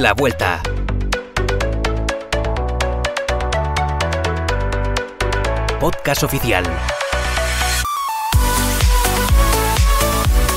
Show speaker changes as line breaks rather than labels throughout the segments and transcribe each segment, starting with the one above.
la vuelta.
Podcast oficial.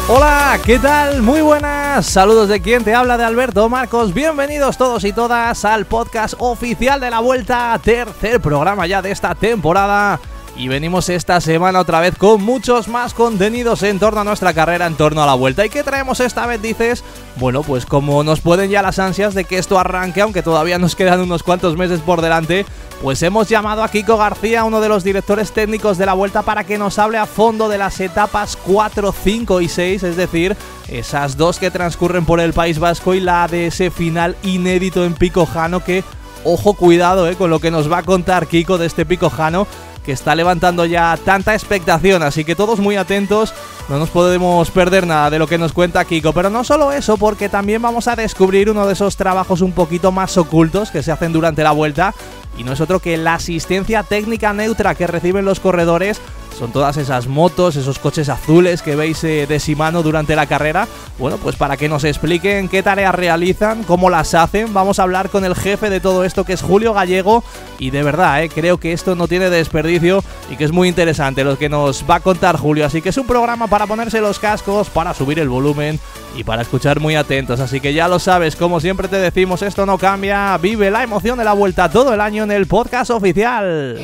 Hola, ¿qué tal? Muy buenas. Saludos de quien te habla de Alberto Marcos. Bienvenidos todos y todas al podcast oficial de la vuelta, tercer programa ya de esta temporada y venimos esta semana otra vez con muchos más contenidos en torno a nuestra carrera, en torno a la vuelta. ¿Y qué traemos esta vez, dices? Bueno, pues como nos pueden ya las ansias de que esto arranque, aunque todavía nos quedan unos cuantos meses por delante, pues hemos llamado a Kiko García, uno de los directores técnicos de la vuelta, para que nos hable a fondo de las etapas 4, 5 y 6, es decir, esas dos que transcurren por el País Vasco y la de ese final inédito en Picojano que ojo cuidado eh, con lo que nos va a contar Kiko de este Picojano, que está levantando ya tanta expectación, así que todos muy atentos, no nos podemos perder nada de lo que nos cuenta Kiko, pero no solo eso, porque también vamos a descubrir uno de esos trabajos un poquito más ocultos que se hacen durante la vuelta, y no es otro que la asistencia técnica neutra que reciben los corredores son todas esas motos, esos coches azules que veis eh, de de mano durante la carrera. Bueno, pues para que nos expliquen qué tareas realizan, cómo las hacen, vamos a hablar con el jefe de todo esto que es Julio Gallego. Y de verdad, eh, creo que esto no tiene desperdicio y que es muy interesante lo que nos va a contar Julio. Así que es un programa para ponerse los cascos, para subir el volumen y para escuchar muy atentos. Así que ya lo sabes, como siempre te decimos, esto no cambia. Vive la emoción de la vuelta todo el año en el podcast oficial.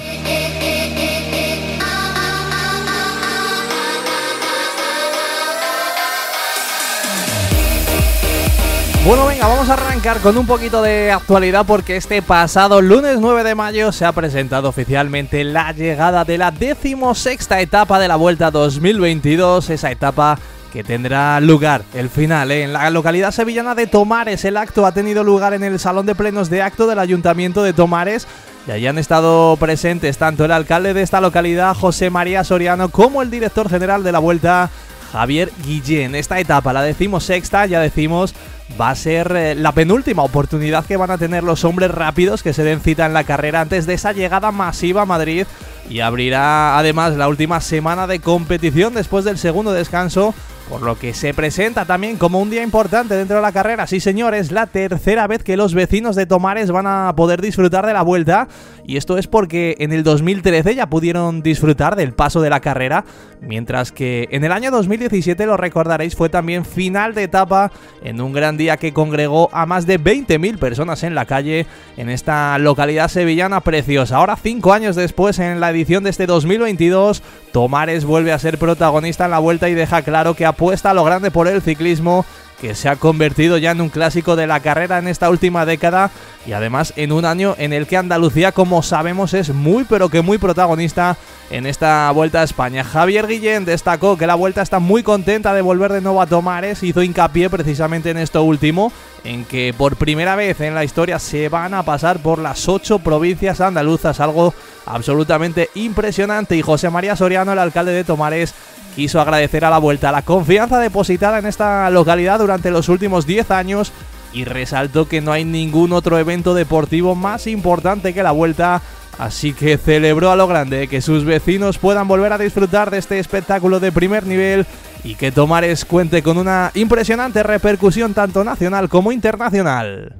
Bueno, venga, vamos a arrancar con un poquito de actualidad porque este pasado lunes 9 de mayo se ha presentado oficialmente la llegada de la decimosexta etapa de la Vuelta 2022, esa etapa que tendrá lugar el final ¿eh? en la localidad sevillana de Tomares. El acto ha tenido lugar en el Salón de Plenos de Acto del Ayuntamiento de Tomares. Y allí han estado presentes tanto el alcalde de esta localidad, José María Soriano, como el director general de la Vuelta, Javier Guillén. Esta etapa, la decimos sexta, ya decimos, va a ser eh, la penúltima oportunidad que van a tener los hombres rápidos que se den cita en la carrera antes de esa llegada masiva a Madrid y abrirá además la última semana de competición después del segundo descanso por lo que se presenta también como un día importante dentro de la carrera. Sí, señores, la tercera vez que los vecinos de Tomares van a poder disfrutar de la vuelta y esto es porque en el 2013 ya pudieron disfrutar del paso de la carrera, mientras que en el año 2017, lo recordaréis, fue también final de etapa en un gran día que congregó a más de 20.000 personas en la calle en esta localidad sevillana preciosa. Ahora, cinco años después, en la edición de este 2022, Tomares vuelve a ser protagonista en la vuelta y deja claro que apuesta a lo grande por el ciclismo que se ha convertido ya en un clásico de la carrera en esta última década y además en un año en el que Andalucía, como sabemos, es muy pero que muy protagonista en esta Vuelta a España. Javier Guillén destacó que la Vuelta está muy contenta de volver de nuevo a Tomares, hizo hincapié precisamente en esto último, en que por primera vez en la historia se van a pasar por las ocho provincias andaluzas, algo absolutamente impresionante y José María Soriano, el alcalde de Tomares, quiso agradecer a la vuelta la confianza depositada en esta localidad durante los últimos 10 años y resaltó que no hay ningún otro evento deportivo más importante que la vuelta, así que celebró a lo grande que sus vecinos puedan volver a disfrutar de este espectáculo de primer nivel y que Tomares cuente con una impresionante repercusión tanto nacional como internacional.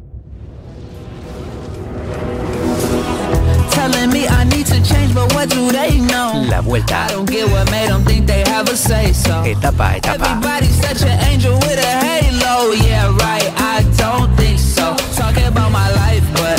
telling me I need to change, but what do they know? La vuelta. I don't get what made them think they have a say so. Etapa, etapa. Everybody's
such an angel with a halo. Yeah, right. I don't think so. Talking about my life, but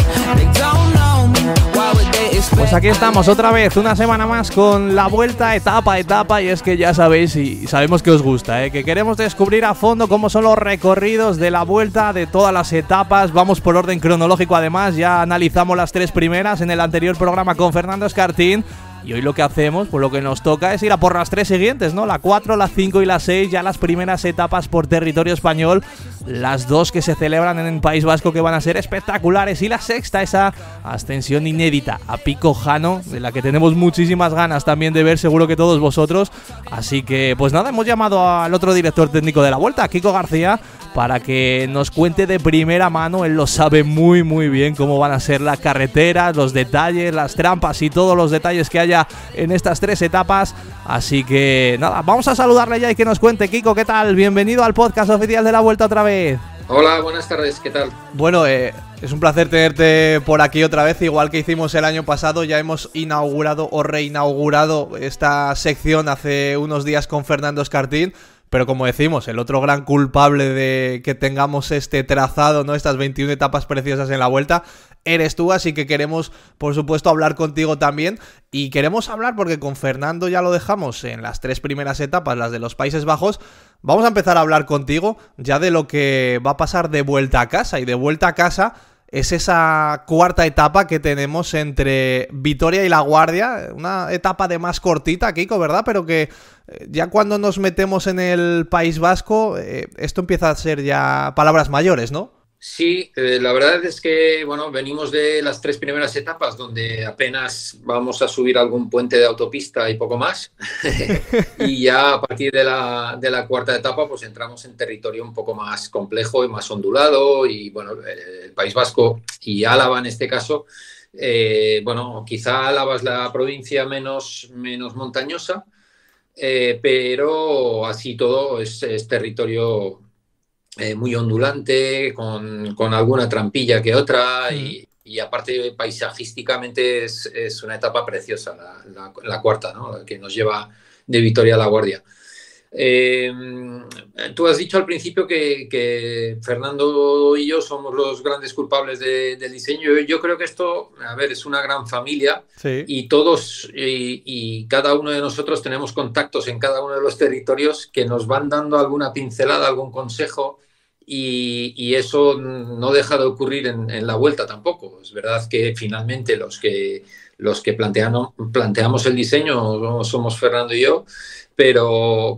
Pues aquí estamos otra vez, una semana más con la vuelta etapa a etapa y es que ya sabéis y sabemos que os gusta, ¿eh? que queremos descubrir a fondo cómo son los recorridos de la vuelta de todas las etapas, vamos por orden cronológico además, ya analizamos las tres primeras en el anterior programa con Fernando Escartín y hoy lo que hacemos, pues lo que nos toca es ir a por las tres siguientes, ¿no? La 4, la 5 y la 6, ya las primeras etapas por territorio español, las dos que se celebran en el País Vasco que van a ser espectaculares y la sexta, esa ascensión inédita a Pico Jano, de la que tenemos muchísimas ganas también de ver, seguro que todos vosotros. Así que, pues nada, hemos llamado al otro director técnico de la vuelta, Kiko García, para que nos cuente de primera mano, él lo sabe muy muy bien cómo van a ser las carreteras, los detalles, las trampas y todos los detalles que haya en estas tres etapas. Así que nada, vamos a saludarle ya y que nos cuente Kiko, ¿qué tal? Bienvenido al podcast oficial de la vuelta otra vez.
Hola, buenas tardes, ¿qué tal?
Bueno, eh, es un placer tenerte por aquí otra vez, igual que hicimos el año pasado, ya hemos inaugurado o reinaugurado esta sección hace unos días con Fernando Escartín. Pero como decimos, el otro gran culpable de que tengamos este trazado, ¿no? Estas 21 etapas preciosas en la vuelta, eres tú, así que queremos, por supuesto, hablar contigo también. Y queremos hablar porque con Fernando ya lo dejamos en las tres primeras etapas, las de los Países Bajos. Vamos a empezar a hablar contigo ya de lo que va a pasar de vuelta a casa. Y de vuelta a casa es esa cuarta etapa que tenemos entre Vitoria y La Guardia, una etapa de más cortita, Kiko, ¿verdad? Pero que eh, ya cuando nos metemos en el País Vasco, eh, esto empieza a ser ya palabras mayores, ¿no?
Sí, eh, la verdad es que bueno, venimos de las tres primeras etapas donde apenas vamos a subir algún puente de autopista y poco más. y ya a partir de la, de la, cuarta etapa pues entramos en territorio un poco más complejo y más ondulado y bueno, el, País Vasco y Álava en este caso, eh, bueno, quizá Álava es la provincia menos, menos montañosa, eh, pero así todo es territorio eh, muy ondulante, con, alguna trampilla que otra mm. y, aparte paisajísticamente es, es, una etapa preciosa, la, la, cuarta, ¿no? que nos lleva de Vitoria a La Guardia. Eh, tú has dicho al principio que, Fernando y yo somos los grandes culpables del diseño. Yo, creo que esto, a ver, es una gran familia y todos y, cada uno de nosotros tenemos contactos en cada uno de los territorios que nos van dando alguna pincelada, algún consejo. Y, eso no deja de ocurrir en la vuelta tampoco. Es verdad que finalmente los que los que planteamos, el diseño somos Fernando y yo, pero,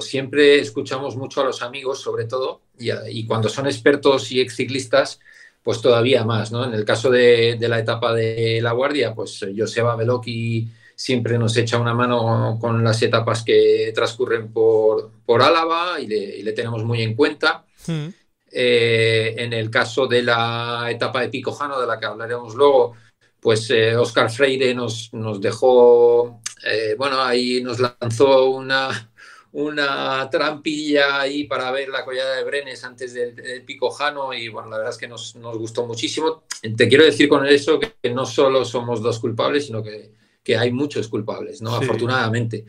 siempre escuchamos mucho a los amigos, sobre todo, y, cuando son expertos y exciclistas, pues todavía más, En el caso de, la etapa de La Guardia, pues Joseba Veloqui siempre nos echa una mano con las etapas que transcurren por, por Álava y le, tenemos muy en cuenta. Hmm. Eh, en el caso de la etapa de Picojano, de la que hablaremos luego, pues eh, Oscar Freire nos, dejó, eh, bueno, ahí nos lanzó una, trampilla ahí para ver la collada de Brenes antes del, pico jano y bueno, la verdad es que nos, nos, gustó muchísimo. Te quiero decir con eso que, no solo somos dos culpables, sino que, hay muchos culpables, ¿no? Afortunadamente.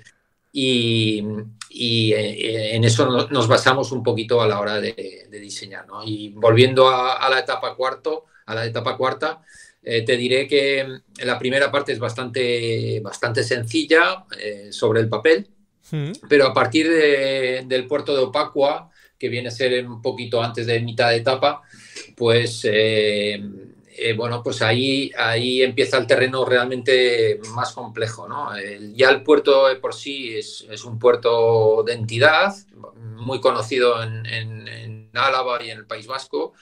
Y, eh, en eso nos basamos un poquito a la hora de, diseñar, Y volviendo a, la etapa cuarto, a la etapa cuarta, eh, te diré que mm, la primera parte es bastante, bastante sencilla eh, sobre el papel, hmm. pero a partir del puerto de Opacua, que viene a ser un poquito antes de mitad de etapa, pues eh, bueno, pues ahí, ahí empieza el terreno realmente más complejo. ya el puerto por sí es, un puerto de entidad, muy conocido en Álava y en el País Vasco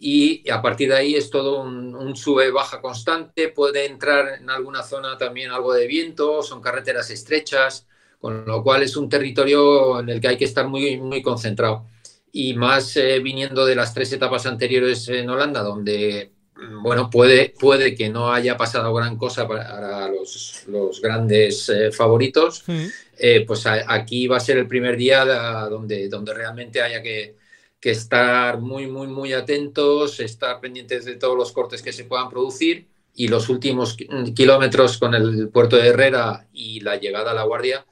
y a partir de ahí es todo un, sube-baja constante, puede entrar en alguna zona también algo de viento, son carreteras estrechas, con lo cual es un territorio en el que hay que estar muy, muy concentrado. Y más eh, viniendo de las tres etapas anteriores en Holanda, donde mm, bueno, puede, puede que no haya pasado gran cosa para los, grandes eh, favoritos, mm. eh, pues aquí va a ser el primer día donde, donde realmente haya que, que estar muy, muy, muy atentos, estar pendientes de todos los cortes que se puedan producir y los últimos mm, kilómetros con el puerto de Herrera y la llegada a La Guardia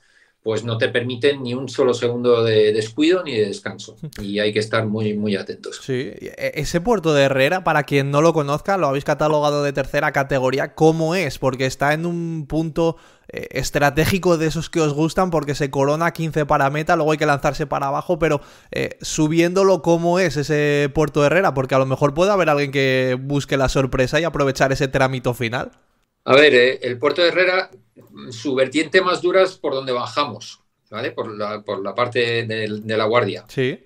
pues no te permiten ni un solo segundo de descuido ni de descanso. Y hay que estar muy, muy
atentos. Sí, e-, ese puerto de Herrera, para quien no lo conozca, lo habéis catalogado de tercera categoría. ¿Cómo es? Porque está en un punto eh, estratégico de esos que os gustan, porque se corona 15 para meta, luego hay que lanzarse para abajo, pero eh, subiéndolo, ¿cómo es ese puerto de Herrera? Porque a lo mejor puede haber alguien que busque la sorpresa y aprovechar ese trámite final.
A ver, eh, el puerto de Herrera, su vertiente más dura es por donde bajamos, ¿vale? Por la, por la parte de, la guardia. Sí.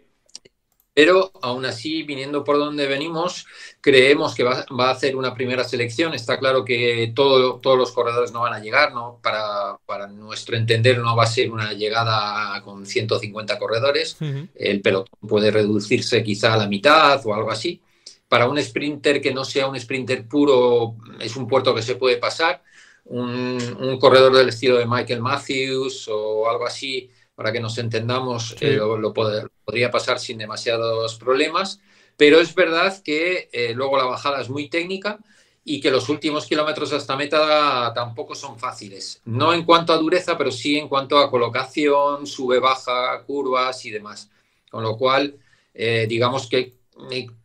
Pero aún así, viniendo por donde venimos, creemos que va, a hacer una primera selección. Está claro que todo, todos los corredores no van a llegar, ¿no? Para, nuestro entender no va a ser una llegada con 150 corredores. El pelotón puede reducirse quizá a la mitad o algo así para un sprinter que no sea un sprinter puro, es un puerto que se puede pasar. Un, corredor del estilo de Michael Matthews o algo así, para que nos entendamos, eh, lo, podría pasar sin demasiados problemas. Pero es verdad que eh, luego la bajada es muy técnica y que los últimos kilómetros hasta meta tampoco son fáciles. No en cuanto a dureza, pero sí en cuanto a colocación, sube, baja, curvas y demás. Con lo cual, eh, digamos que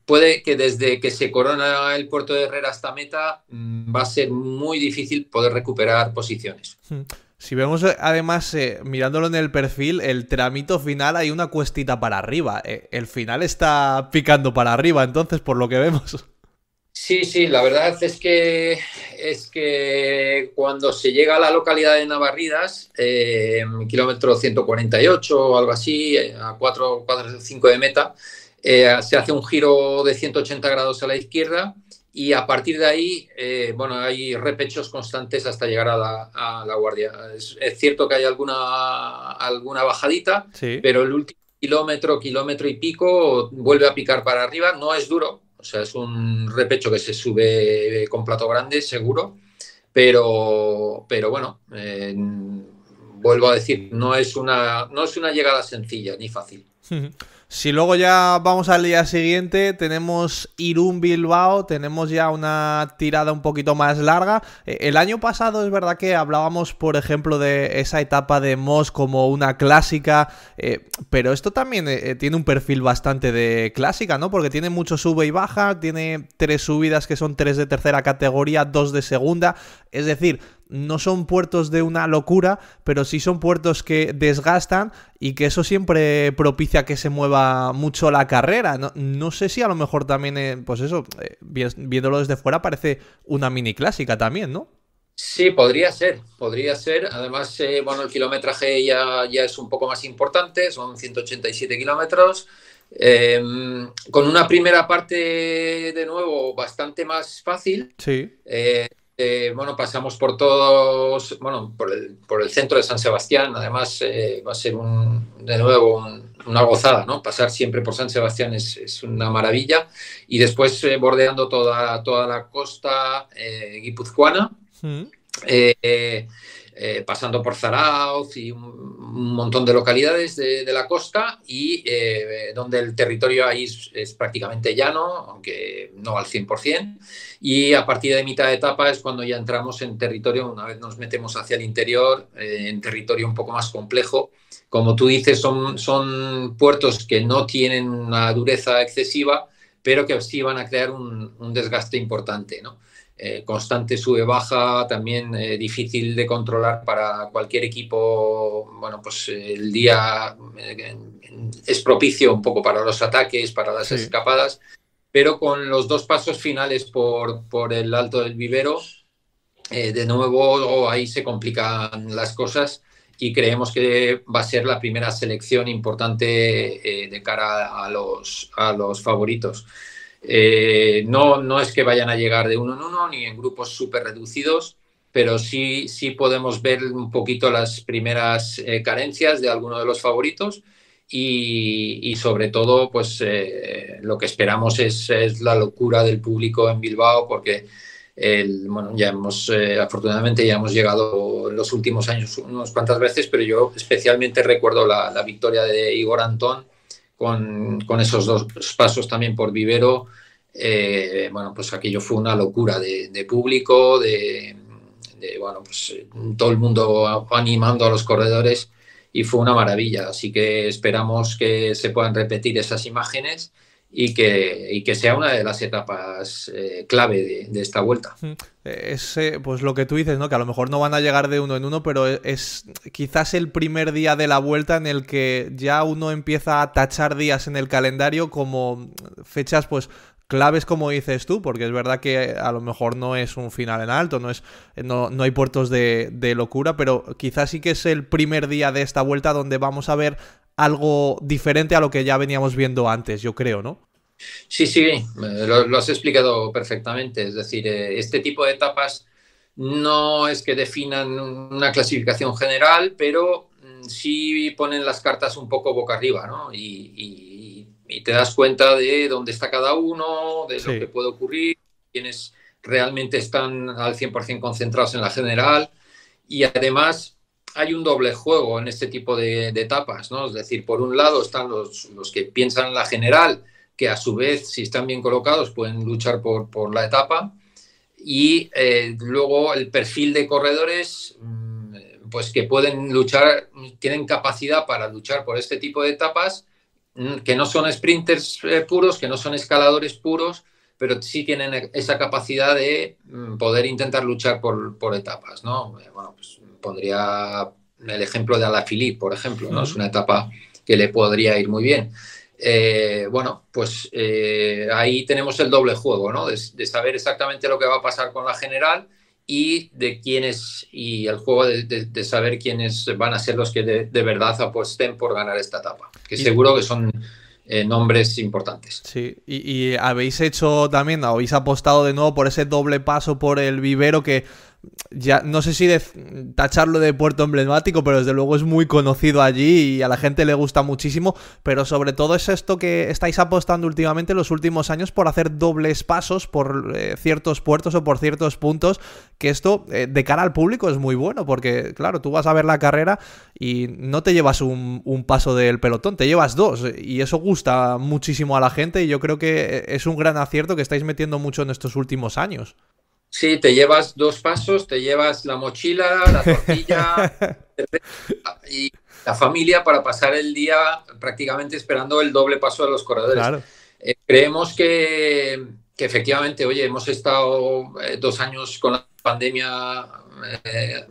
puede que desde que se corona el puerto de Herrera hasta meta mm, va a ser muy difícil poder recuperar posiciones.
Hmm. Si vemos eh, además, eh, mirándolo en el perfil, el tramito final hay una cuestita para arriba. Eh, el final está picando para arriba, entonces, por lo que vemos.
Sí, sí, la verdad es que es que cuando se llega a la localidad de Navarridas, kilómetro 148 o algo así, a 4 o 5 de meta, eh, se hace un giro de 180 grados a la izquierda y a partir de ahí, eh, bueno, hay repechos constantes hasta llegar a la, guardia. Es, cierto que hay alguna, alguna bajadita, pero el último kilómetro, kilómetro y pico vuelve a picar para arriba, no es duro, o sea, es un repecho que se sube con plato grande, seguro, pero, pero bueno, eh, vuelvo a decir, no es, una, no es una llegada sencilla ni fácil.
Si luego ya vamos al día siguiente, tenemos Irún Bilbao, tenemos ya una tirada un poquito más larga. Eh, el año pasado es verdad que hablábamos, por ejemplo, de esa etapa de Moss como una clásica, eh, pero esto también eh, tiene un perfil bastante de clásica, ¿no? Porque tiene mucho sube y baja, tiene tres subidas que son tres de tercera categoría, dos de segunda, es decir, no son puertos de una locura, pero sí son puertos que desgastan y que eso siempre propicia que se mueva mucho la carrera. No, sé si a lo mejor también, eh, pues eso, eh, viéndolo desde fuera parece una mini clásica también, ¿no?
Sí, podría ser, podría ser. Además, eh, bueno, el kilometraje ya, ya es un poco más importante, son 187 kilómetros. Em, con una primera parte de nuevo bastante más fácil. Sí. Eh, bueno, pasamos por todos, bueno, por el, centro de San Sebastián, además eh, va a ser de nuevo una gozada, ¿no? Pasar siempre por San Sebastián es, una maravilla y después eh, bordeando toda, toda la costa guipuzcoana. Mm. Eh, pasando por Zarauz y un, montón de localidades de, la costa y eh, donde el territorio ahí es, prácticamente llano, aunque no al 100%. Y a partir de mitad de etapa es cuando ya entramos en territorio, una vez nos metemos hacia el interior, eh, en territorio un poco más complejo. Como tú dices, son, son puertos que no tienen una dureza excesiva, pero que sí van a crear un, un desgaste importante, ¿no? Eh, constante sube-baja, también eh, difícil de controlar para cualquier equipo. Bueno, pues eh, el día es propicio un poco para los ataques, para las escapadas, pero con los dos pasos finales por, el alto del vivero, de nuevo oh, ahí se complican las cosas y creemos que va a ser la primera selección importante de cara a los, a los favoritos. Eh, no, no es que vayan a llegar de uno en uno ni en grupos súper reducidos, pero sí, sí podemos ver un poquito las primeras eh, carencias de alguno de los favoritos y, sobre todo pues eh, lo que esperamos es, la locura del público en Bilbao porque bueno, ya hemos, afortunadamente ya hemos llegado en los últimos años unas cuantas veces, pero yo especialmente recuerdo la victoria de Igor Antón con, con esos dos pasos también por Vivero, eh, bueno, pues aquello fue una locura de, público, de, de, bueno, pues todo el mundo animando a los corredores y fue una maravilla. Así que esperamos que se puedan repetir esas imágenes y que, que sea una de las etapas eh, clave de, esta vuelta.
Mm, es eh, pues lo que tú dices, ¿no? Que a lo mejor no van a llegar de uno en uno, pero e-, es, quizás el primer día de la vuelta en el que ya uno empieza a tachar días en el calendario como fechas, pues claves como dices tú, porque es verdad que a lo mejor no es un final en alto, no es no, hay puertos de locura, pero quizás sí que es el primer día de esta vuelta donde vamos a ver algo diferente a lo que ya veníamos viendo antes, yo creo, ¿no?
Sí, sí, lo, has explicado perfectamente. Es decir, eh, este tipo de etapas no es que definan una clasificación general, pero mm, sí ponen las cartas un poco boca arriba, ¿no? Y, te das cuenta de dónde está cada uno, de lo que puede ocurrir, quienes realmente están al 100% concentrados en la general. Y además hay un doble juego en este tipo de, etapas, ¿no? Es decir, por un lado están los, los que piensan en la general que a su vez, si están bien colocados, pueden luchar por, la etapa. Y eh, luego el perfil de corredores, mm, pues que pueden luchar, tienen capacidad para luchar por este tipo de etapas, mm, que no son sprinters eh, puros, que no son escaladores puros, pero sí tienen esa capacidad de mm, poder intentar luchar por, etapas, ¿no? Eh, bueno, pues pondría el ejemplo de Alaphilippe, por ejemplo, ¿no? Es una etapa que le podría ir muy bien. Eh, bueno, pues eh, ahí tenemos el doble juego, ¿no? De, saber exactamente lo que va a pasar con la general y de quiénes, y el juego de, saber quiénes van a ser los que de, verdad apuesten por ganar esta etapa, que seguro que son eh, nombres importantes.
Sí, y, y, habéis hecho también, habéis apostado de nuevo por ese doble paso por el vivero que ya no sé si tacharlo de puerto emblemático, pero desde luego es muy conocido allí y a la gente le gusta muchísimo, pero sobre todo es esto que estáis apostando últimamente en los últimos años por hacer dobles pasos por eh, ciertos puertos o por ciertos puntos, que esto eh, de cara al público es muy bueno, porque claro, tú vas a ver la carrera y no te llevas un paso del pelotón, te llevas dos y eso gusta muchísimo a la gente y yo creo que eh, es un gran acierto que estáis metiendo mucho en estos últimos años.
Sí, te llevas dos pasos, te llevas la mochila, la
tortilla
y
la familia para pasar
el día prácticamente esperando el doble paso de los corredores. Eh, creemos que, efectivamente, oye, hemos estado eh, dos años con la pandemia eh,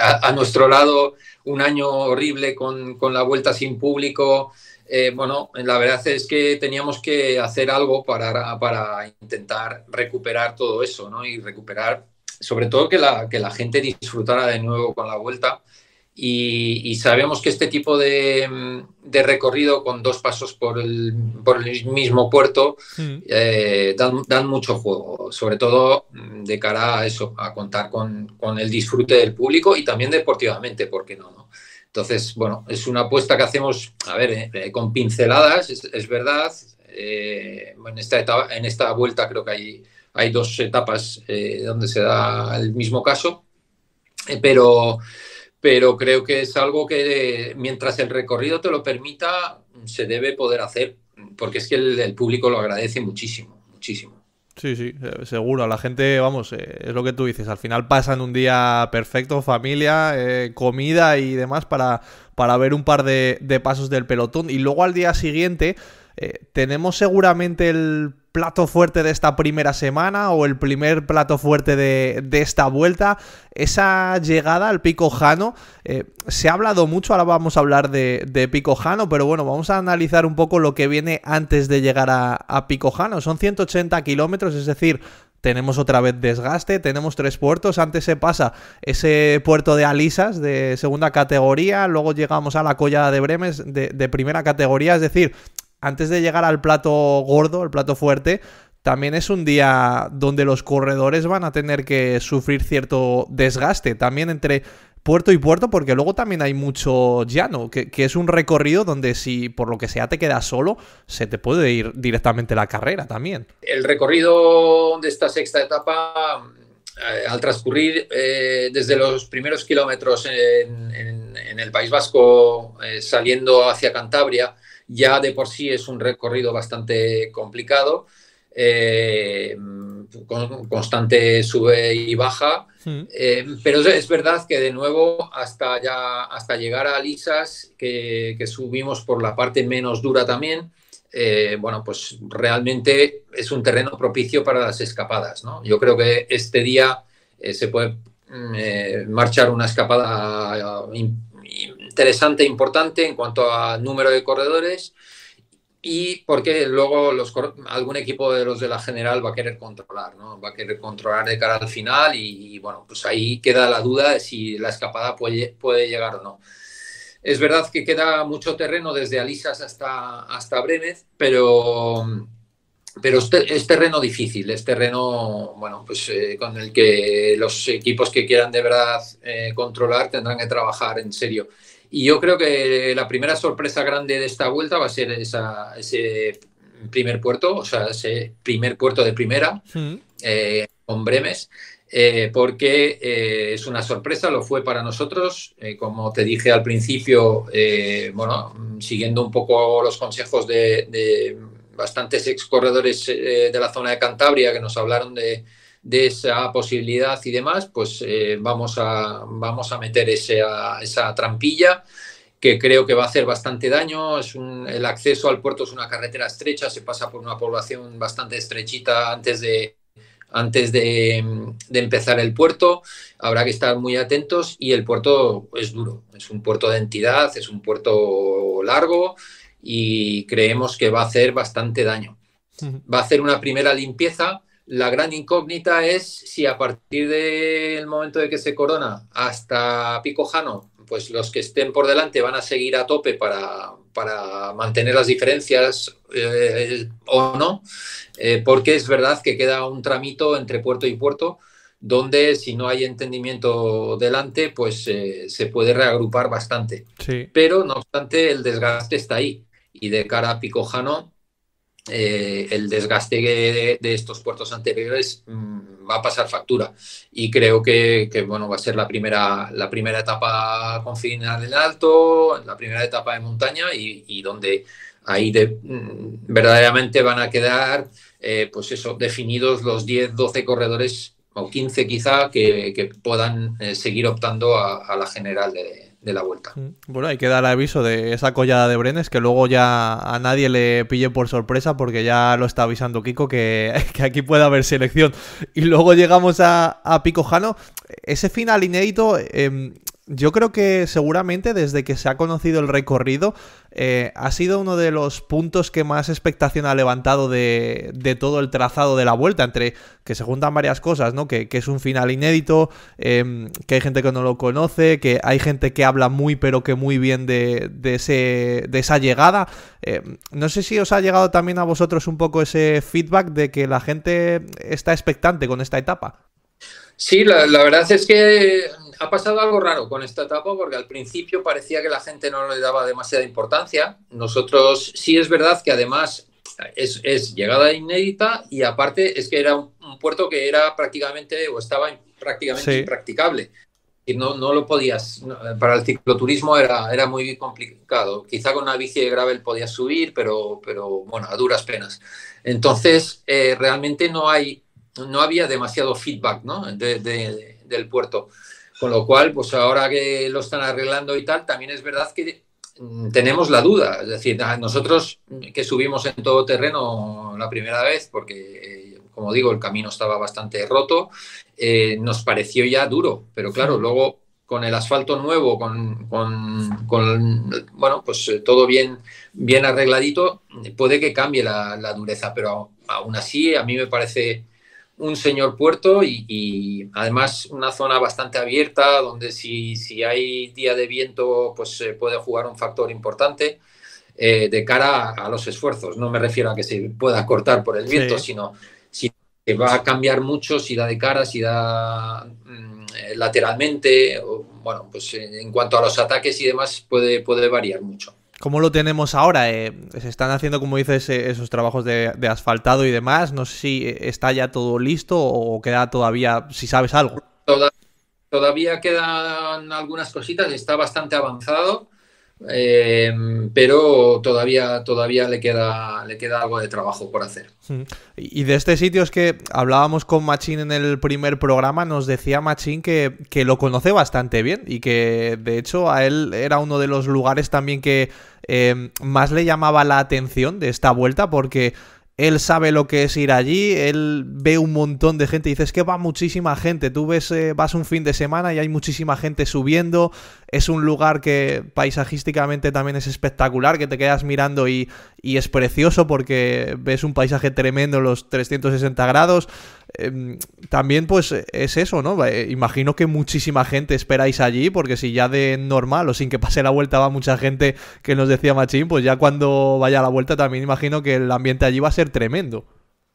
a, nuestro lado, un año horrible con, con la vuelta sin público, eh, bueno, la verdad es que teníamos que hacer algo para, intentar recuperar todo eso, ¿no? Y recuperar, sobre todo, que la, que la gente disfrutara de nuevo con la vuelta. Y, sabemos que este tipo de, recorrido con dos pasos por el, mismo puerto mm. eh, dan, mucho juego, sobre todo mm, de cara a eso, a contar con, con el disfrute del público y también deportivamente, ¿por qué no? Entonces, bueno, es una apuesta que hacemos, a ver, eh, eh, con pinceladas, es, verdad. Eh, en, esta en esta vuelta creo que hay, hay dos etapas donde se da el mismo caso, pero, pero creo que es algo que mientras el recorrido te lo permita, se debe poder hacer, porque es que el público lo agradece muchísimo, muchísimo.
Sí, sí, eh, seguro. La gente, vamos, eh, es lo que tú dices. Al final pasan un día perfecto, familia, eh, comida y demás para, para ver un par de, pasos del pelotón. Y luego al día siguiente tenemos seguramente el plato fuerte de esta primera semana o el primer plato fuerte de, esta vuelta. Esa llegada al Pico Jano, eh, se ha hablado mucho, ahora vamos a hablar de, de, Pico Jano, pero bueno, vamos a analizar un poco lo que viene antes de llegar a, a Pico Jano. Son 180 kilómetros, es decir, tenemos otra vez desgaste, tenemos tres puertos, antes se pasa ese puerto de Alisas de segunda categoría, luego llegamos a la Collada de Bremes de, de primera categoría, es decir, antes de llegar al plato gordo, el plato fuerte, también es un día donde los corredores van a tener que sufrir cierto desgaste, también entre puerto y puerto, porque luego también hay mucho llano, que, es un recorrido donde si por lo que sea te quedas solo, se te puede ir directamente la carrera también.
El recorrido de esta sexta etapa, eh, al transcurrir eh, desde los primeros kilómetros en, el País Vasco, eh, saliendo hacia Cantabria, ya de por sí es un recorrido bastante complicado. Eh, con, constante sube y baja. Eh, pero es verdad que de nuevo hasta ya hasta llegar a Alisas, que, subimos por la parte menos dura también. Eh, bueno, pues realmente es un terreno propicio para las escapadas, ¿no? Yo creo que este día se puede mm, marchar una escapada ah, interesante e importante en cuanto a número de corredores y porque luego los, algún equipo de los de la general va a querer controlar, ¿no? Va a querer controlar de cara al final y, bueno, pues ahí queda la duda si la escapada puede, puede llegar o no. Es verdad que queda mucho terreno desde Alisas hasta, hasta Brenes, pero, pero es, terreno difícil, es terreno bueno, pues, eh, con el que los equipos que quieran de verdad eh, controlar tendrán que trabajar en serio. Y yo creo que la primera sorpresa grande de esta vuelta va a ser ese primer puerto, o sea, ese primer puerto de primera eh, con Bremes, eh, porque eh, es una sorpresa, lo fue para nosotros. como te dije al principio, bueno, siguiendo un poco los consejos de, de bastantes ex corredores de la zona de Cantabria que nos hablaron de de esa posibilidad y demás, pues eh, vamos, a, vamos a meter ese, esa trampilla que creo que va a hacer bastante daño. el acceso al puerto es una carretera estrecha, se pasa por una población bastante estrechita antes de, antes de, empezar el puerto. Habrá que estar muy atentos y el puerto es duro. Es un puerto de entidad, es un puerto largo y creemos que va a hacer bastante daño. Va a hacer una primera limpieza la gran incógnita es si a partir del momento de que se corona hasta Picojano, pues los que estén por delante van a seguir a tope para, mantener las diferencias eh, o no, eh, porque es verdad que queda un tramito entre puerto y puerto donde si no hay entendimiento delante, pues eh, se puede reagrupar bastante. Pero no obstante, el desgaste está ahí. Y de cara a Picojano, eh, el desgaste de, estos puertos anteriores mm, va a pasar factura y creo que, bueno va a ser la primera la primera etapa con final en alto la primera etapa de montaña y, donde ahí de, mm, verdaderamente van a quedar eh, pues eso definidos los 10 12 corredores o 15 quizá que, puedan eh, seguir optando a, a la general de, de la vuelta. Mm,
bueno, hay que dar aviso de esa collada de Brenes que luego ya a nadie le pille por sorpresa porque ya lo está avisando Kiko que, que aquí puede haber selección. Y luego llegamos a, a Pico Ese final inédito, eh, yo creo que seguramente desde que se ha conocido el recorrido eh, ha sido uno de los puntos que más expectación ha levantado de, todo el trazado de la vuelta, entre que se juntan varias cosas, ¿no? Que, es un final inédito, em, que hay gente que no lo conoce, que hay gente que habla muy pero que muy bien de, esa llegada. Em, no sé si os ha llegado también a vosotros un poco ese feedback de que la gente está expectante con esta etapa.
Sí, la verdad es que ha pasado algo raro con esta etapa porque al principio parecía que la gente no le daba demasiada importancia. Nosotros sí es verdad que además es, llegada inédita y aparte es que era un, puerto que era prácticamente o estaba prácticamente impracticable. Y no, no lo podías, para el cicloturismo era, era muy complicado. Quizá con una bici de gravel podías subir, pero, pero bueno, a duras penas. Entonces, eh, realmente no hay, no había demasiado feedback ¿no? del puerto. Con lo cual, pues ahora que lo están arreglando y tal, también es verdad que mm, tenemos la duda. Es decir, nosotros mm, que subimos en todo terreno la primera vez, porque, eh, como digo, el camino estaba bastante roto, eh, nos pareció ya duro. Pero claro, luego con el asfalto nuevo, con, con, bueno, pues eh, todo bien, bien arregladito, puede que cambie la, la dureza. Pero aún así, a mí me parece un señor puerto y, además una zona bastante abierta donde si, hay día de viento pues se eh, puede jugar un factor importante eh, de cara a, los esfuerzos. No me refiero a que se pueda cortar por el viento, sino si va a cambiar mucho, si da de cara, si
da mm,
lateralmente, o, bueno, pues eh, en cuanto a los ataques y demás puede, puede variar mucho.
¿Cómo lo tenemos ahora? Eh, se están haciendo, como dices, eh, esos trabajos de, asfaltado y demás. No sé si eh, está ya todo listo o queda todavía, si sabes algo.
todavía quedan algunas cositas, está bastante avanzado.
Em,
pero todavía, todavía le, queda, le queda algo de trabajo por hacer.
Mm. Y de este sitio es que hablábamos con Machín en el primer programa, nos decía Machín que, lo conoce bastante bien y que de hecho a él era uno de los lugares también que em, más le llamaba la atención de esta vuelta porque él sabe lo que es ir allí, él ve un montón de gente, dice, es que va muchísima gente, tú ves, eh, vas un fin de semana y hay muchísima gente subiendo, es un lugar que paisajísticamente también es espectacular, que te quedas mirando y, es precioso porque ves un paisaje tremendo los 360 grados, Em, también pues es eso, ¿no? Eh, imagino que muchísima gente esperáis allí, porque si ya de normal o sin que pase la vuelta va mucha gente que nos decía Machín, pues ya cuando vaya la vuelta también imagino que el ambiente allí va a ser tremendo.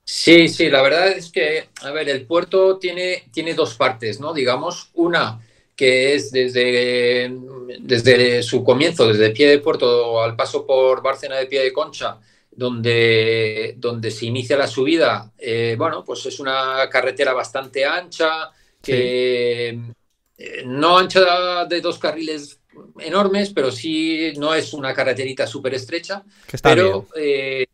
Sí, sí, la verdad
es que, a ver, el puerto tiene, dos partes, ¿no? Digamos, una que es desde,
desde
su comienzo, desde pie de puerto al paso por Bárcena de pie de concha, donde, donde se inicia la subida. Eh, bueno, pues es una carretera bastante ancha, que eh, no ancha de dos carriles enormes, pero sí no es una carreterita súper estrecha, pero eh,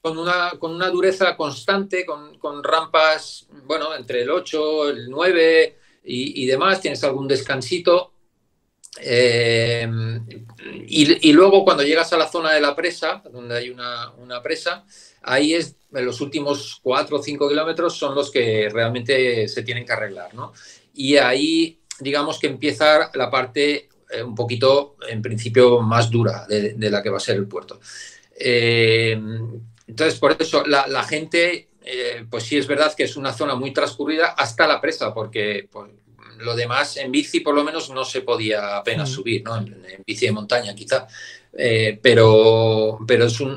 con, una, con una dureza constante, con, con, rampas, bueno, entre el 8, el 9 y demás, tienes algún descansito Em, y, luego cuando llegas a la zona de la presa, donde hay una, presa, ahí es en los últimos 4 o 5 kilómetros son los que realmente se tienen que arreglar, Y ahí, digamos que empieza la parte eh, un poquito, en principio, más dura de, la que va a ser el puerto. Em, entonces, por eso, la, gente, eh, pues sí es verdad que es una zona muy transcurrida hasta la presa, porque, pues, lo demás en bici por lo menos no se podía apenas mm. subir, ¿no? En, bici de montaña quizá. Eh, pero, pero es un,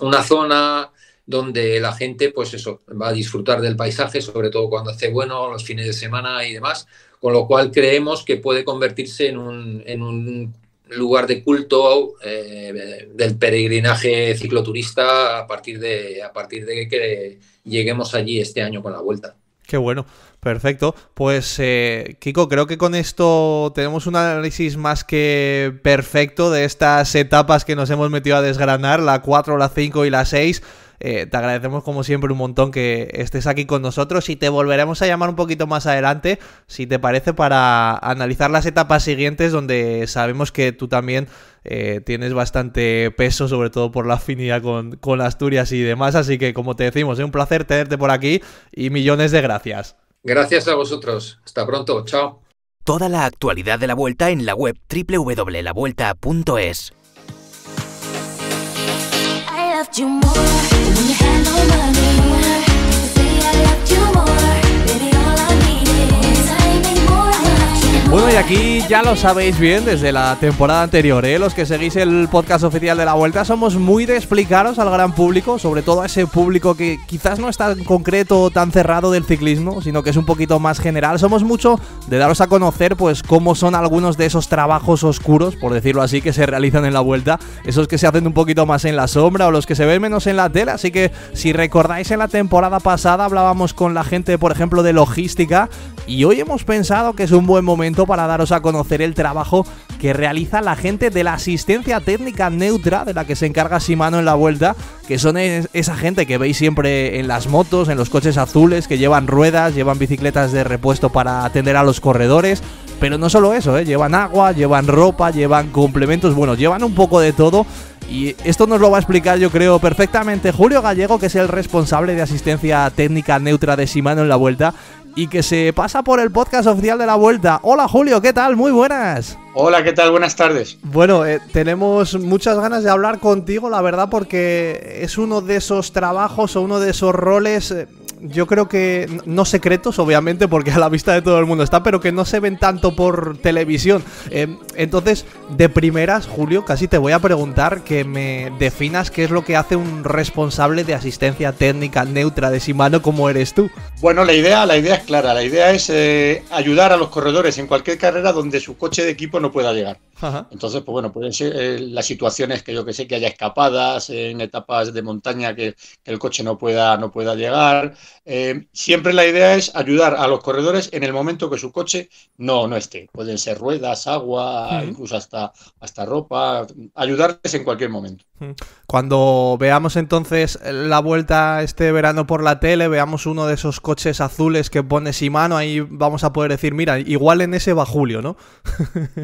una zona donde la gente, pues eso, va a disfrutar del paisaje, sobre todo cuando hace bueno, los fines de semana y demás, con lo cual creemos que puede convertirse en un, lugar de culto eh, del peregrinaje cicloturista a partir, de, a partir de que lleguemos allí este año con la vuelta.
Qué bueno. Perfecto. Pues eh, Kiko, creo que con esto tenemos un análisis más que perfecto de estas etapas que nos hemos metido a desgranar, la 4, la 5 y la 6. Eh, te agradecemos como siempre un montón que estés aquí con nosotros y te volveremos a llamar un poquito más adelante, si te parece, para analizar las etapas siguientes donde sabemos que tú también eh, tienes bastante peso, sobre todo por la afinidad con, con Asturias y demás. Así que como te decimos, es un placer tenerte por aquí y millones de gracias.
Gracias a vosotros. Hasta pronto. Chao.
Toda la actualidad de la vuelta en la web www.lavuelta.es. Bueno, y aquí ya lo sabéis bien desde la temporada anterior, ¿eh? los que seguís el podcast oficial de la vuelta, somos muy de explicaros al gran público, sobre todo a ese público que quizás no está en concreto tan cerrado del ciclismo, sino que es un poquito más general. Somos mucho de daros a conocer pues cómo son algunos de esos trabajos oscuros, por decirlo así, que se realizan en la vuelta, esos que se hacen un poquito más en la sombra o los que se ven menos en la tela. Así que si recordáis en la temporada pasada hablábamos con la gente, por ejemplo, de logística y hoy hemos pensado que es un buen momento para daros a conocer el trabajo que realiza la gente de la asistencia técnica neutra de la que se encarga Shimano en la vuelta, que son esa gente que veis siempre en las motos, en los coches azules, que llevan ruedas, llevan bicicletas de repuesto para atender a los corredores, pero no solo eso, ¿eh? llevan agua, llevan ropa, llevan complementos, bueno, llevan un poco de todo. Y esto nos lo va a explicar yo creo perfectamente Julio Gallego, que es el responsable de asistencia técnica neutra de Simano en la vuelta y que se pasa por el podcast oficial de la vuelta. Hola Julio, ¿qué tal? Muy buenas.
Hola, ¿qué tal? Buenas tardes.
Bueno, eh, tenemos muchas ganas de hablar contigo, la verdad, porque es uno de esos trabajos o uno de esos roles, eh, yo creo que no secretos, obviamente, porque a la vista de todo el mundo está, pero que no se ven tanto por televisión. Eh, entonces, de primeras, Julio, casi te voy a preguntar que me definas qué es lo que hace un responsable de asistencia técnica neutra de Shimano, como eres tú. Bueno, la idea,
la idea es clara. La idea es ayudar a los corredores en cualquier carrera donde su coche de equipo no pueda llegar. Entonces, pues bueno, pueden eh, ser las situaciones que yo que sé, que haya escapadas en etapas de montaña que el coche no pueda, no pueda llegar, eh, siempre la idea es ayudar a los corredores en el momento que su coche no, no esté. Pueden ser ruedas, agua, incluso hasta, hasta ropa, ayudarles en cualquier momento.
Cuando veamos entonces la vuelta este verano por la tele, veamos uno de esos coches azules que pone Simano, ahí vamos a poder decir, mira, igual en ese va Julio, ¿no?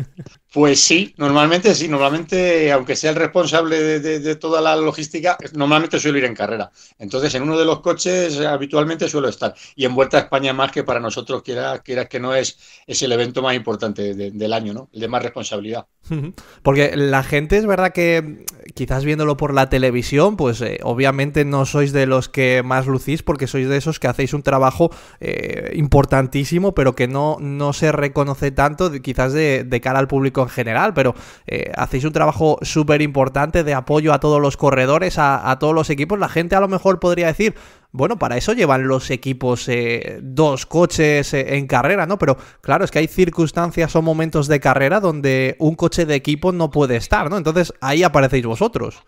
Pues sí, normalmente sí, normalmente, aunque sea el responsable de, toda la logística, normalmente suelo ir en carrera. Entonces, en uno de los coches habitualmente suelo estar. Y en Vuelta a España más que para nosotros, quieras, era que no, es, es el evento más importante del año, ¿no? El de más responsabilidad.
Porque la gente es verdad que quizás viéndolo por la televisión, pues eh, obviamente no sois de los que más lucís porque sois de esos que hacéis un trabajo eh, importantísimo, pero que no, no se reconoce tanto quizás de, cara al público en general, pero eh, hacéis un trabajo súper importante de apoyo a todos los corredores, a todos los equipos. La gente a lo mejor podría decir, bueno, para eso llevan los equipos eh, dos coches eh, en carrera, ¿no? Pero claro, es que hay circunstancias o momentos de carrera donde un coche de equipo no puede estar, ¿no? Entonces ahí aparecéis vosotros.